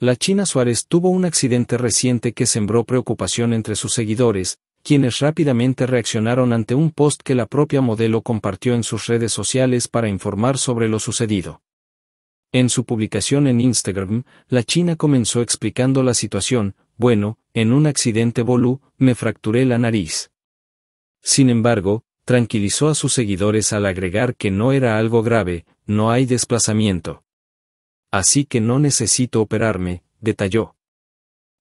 La China Suárez tuvo un accidente reciente que sembró preocupación entre sus seguidores, quienes rápidamente reaccionaron ante un post que la propia modelo compartió en sus redes sociales para informar sobre lo sucedido. En su publicación en Instagram, la China comenzó explicando la situación, bueno, en un accidente volú, me fracturé la nariz. Sin embargo, tranquilizó a sus seguidores al agregar que no era algo grave, no hay desplazamiento. Así que no necesito operarme, detalló.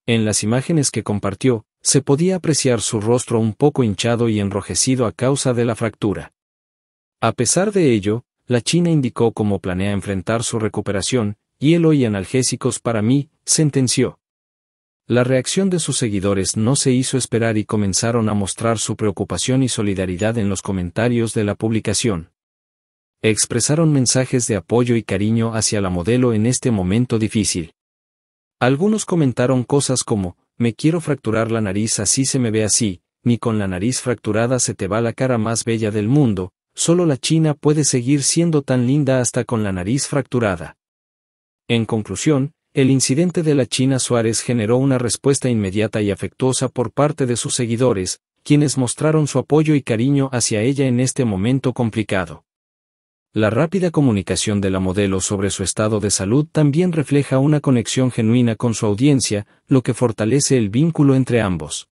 En las imágenes que compartió, se podía apreciar su rostro un poco hinchado y enrojecido a causa de la fractura. A pesar de ello, la China indicó cómo planea enfrentar su recuperación, hielo y analgésicos para mí, sentenció. La reacción de sus seguidores no se hizo esperar y comenzaron a mostrar su preocupación y solidaridad en los comentarios de la publicación expresaron mensajes de apoyo y cariño hacia la modelo en este momento difícil. Algunos comentaron cosas como, me quiero fracturar la nariz así se me ve así, ni con la nariz fracturada se te va la cara más bella del mundo, solo la China puede seguir siendo tan linda hasta con la nariz fracturada. En conclusión, el incidente de la China Suárez generó una respuesta inmediata y afectuosa por parte de sus seguidores, quienes mostraron su apoyo y cariño hacia ella en este momento complicado. La rápida comunicación de la modelo sobre su estado de salud también refleja una conexión genuina con su audiencia, lo que fortalece el vínculo entre ambos.